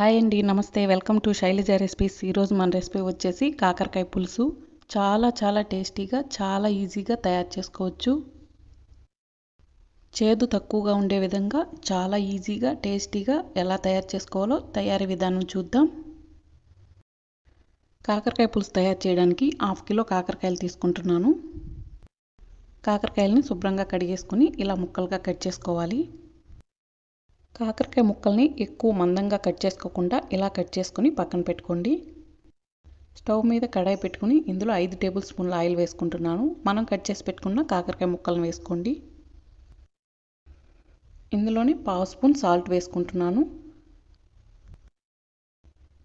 hi అండి నమస్తే welcome to Shailaja recipes ఈరోజు మన రెసిపీ వచ్చేసి కాకరకాయ పులుసు చాలా చాలా టేస్టీగా చాలా ఈజీగా తయారు చేసుకోవచ్చు చేదు తక్కువగా ఉండే విధంగా చాలా ఈజీగా టేస్టీగా ఎలా తయారు చేసుకోవాలో తయారీ విధానం చూద్దాం కాకరకాయ పులుసు తయారు చేయడానికి హాఫ్ కిలో కాకరకాయలు తీసుకుంటున్నాను కాకరకాయలని శుభ్రంగా కడిగేసుకుని ఇలా ముక్కలుగా కట్ చేసుకోవాలి కాకరకాయ ముక్కల్ని ఎక్కువ మందంగా కట్ చేసుకోకుండా ఇలా కట్ చేసుకుని పక్కన పెట్టుకోండి స్టవ్ మీద కడాయి పెట్టుకుని ఇందులో ఐదు టేబుల్ స్పూన్ల ఆయిల్ వేసుకుంటున్నాను మనం కట్ చేసి పెట్టుకున్న కాకరకాయ ముక్కలను వేసుకోండి ఇందులోనే పావు స్పూన్ సాల్ట్ వేసుకుంటున్నాను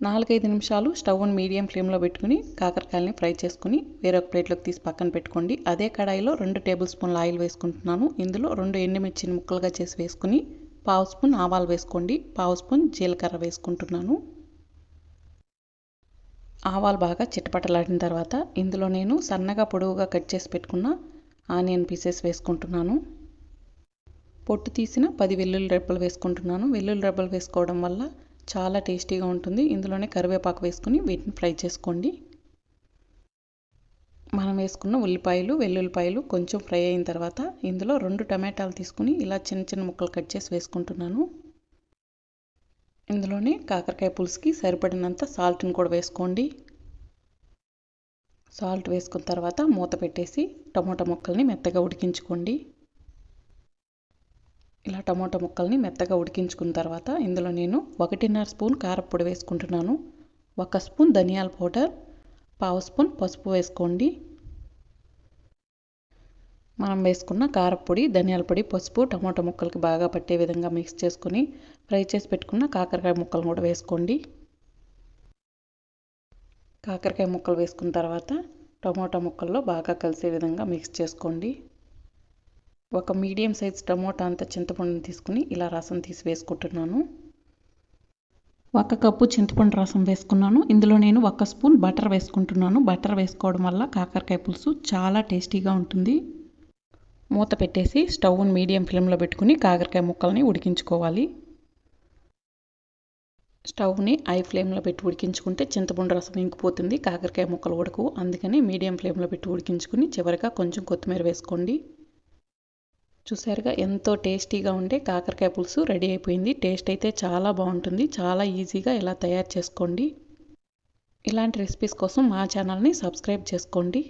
నాలుగైదు నిమిషాలు స్టవ్ మీడియం ఫ్లేమ్లో పెట్టుకుని కాకరకాయలని ఫ్రై చేసుకుని వేరొక ప్లేట్లోకి తీసి పక్కన పెట్టుకోండి అదే కడాయిలో రెండు టేబుల్ స్పూన్ల ఆయిల్ వేసుకుంటున్నాను ఇందులో రెండు ఎండుమిర్చిని ముక్కలుగా చేసి వేసుకుని పావు స్పూన్ ఆవాలు వేసుకోండి పావు స్పూన్ జీలకర్ర వేసుకుంటున్నాను ఆవాలు బాగా చిట్టపట్టలాడిన తర్వాత ఇందులో నేను సన్నగా పొడవుగా కట్ చేసి పెట్టుకున్న ఆనియన్ పీసెస్ వేసుకుంటున్నాను పొట్టు తీసిన పది వెల్లుల్లి రెబ్బలు వేసుకుంటున్నాను వెల్లుల్లి రెబ్బలు వేసుకోవడం వల్ల చాలా టేస్టీగా ఉంటుంది ఇందులోనే కరివేపాకు వేసుకుని వీటిని ఫ్రై చేసుకోండి మనం వేసుకున్న ఉల్లిపాయలు వెల్లుల్లిపాయలు కొంచెం ఫ్రై అయిన తర్వాత ఇందులో రెండు టమాటాలు తీసుకుని ఇలా చిన్న చిన్న ముక్కలు కట్ చేసి వేసుకుంటున్నాను ఇందులోనే కాకరకాయ పులుసుకి సరిపడినంత సాల్ట్ని కూడా వేసుకోండి సాల్ట్ వేసుకున్న తర్వాత మూత పెట్టేసి టమోటా ముక్కల్ని మెత్తగా ఉడికించుకోండి ఇలా టమోటా ముక్కల్ని మెత్తగా ఉడికించుకున్న తర్వాత ఇందులో నేను ఒకటిన్నర స్పూన్ కారపొడి వేసుకుంటున్నాను ఒక స్పూన్ ధనియాల పౌడర్ పావు స్పూన్ పసుపు వేసుకోండి మనం వేసుకున్న కారపొడి ధనియాల పొడి పసుపు టమాటో ముక్కలకి బాగా పట్టే విధంగా మిక్స్ చేసుకుని ఫ్రై చేసి పెట్టుకున్న కాకరకాయ ముక్కలు కూడా వేసుకోండి కాకరకాయ ముక్కలు వేసుకున్న తర్వాత టమోటా ముక్కల్లో బాగా కలిసే విధంగా మిక్స్ చేసుకోండి ఒక మీడియం సైజ్ టమోటా అంత చింతపండుని తీసుకుని ఇలా రసం తీసి వేసుకుంటున్నాను ఒక కప్పు చింతపండు రసం వేసుకున్నాను ఇందులో నేను ఒక స్పూన్ బటర్ వేసుకుంటున్నాను బటర్ వేసుకోవడం వల్ల కాకరకాయ పులుసు చాలా టేస్టీగా ఉంటుంది మూత పెట్టేసి స్టవ్ను మీడియం ఫ్లేమ్లో పెట్టుకుని కాకరకాయ ముక్కల్ని ఉడికించుకోవాలి స్టవ్ని ఐ ఫ్లేమ్లో పెట్టి ఉడికించుకుంటే చింతపండు రసం ఇంకిపోతుంది కాకరకాయ ముక్కలు ఉడకవు అందుకని మీడియం ఫ్లేమ్లో పెట్టి ఉడికించుకుని చివరిగా కొంచెం కొత్తిమీర వేసుకోండి చూసారుగా ఎంతో టేస్టీగా ఉండే కాకరకాయ పులుసు రెడీ అయిపోయింది టేస్ట్ అయితే చాలా బాగుంటుంది చాలా ఈజీగా ఇలా తయారు చేసుకోండి ఇలాంటి రెసిపీస్ కోసం మా ఛానల్ని సబ్స్క్రైబ్ చేసుకోండి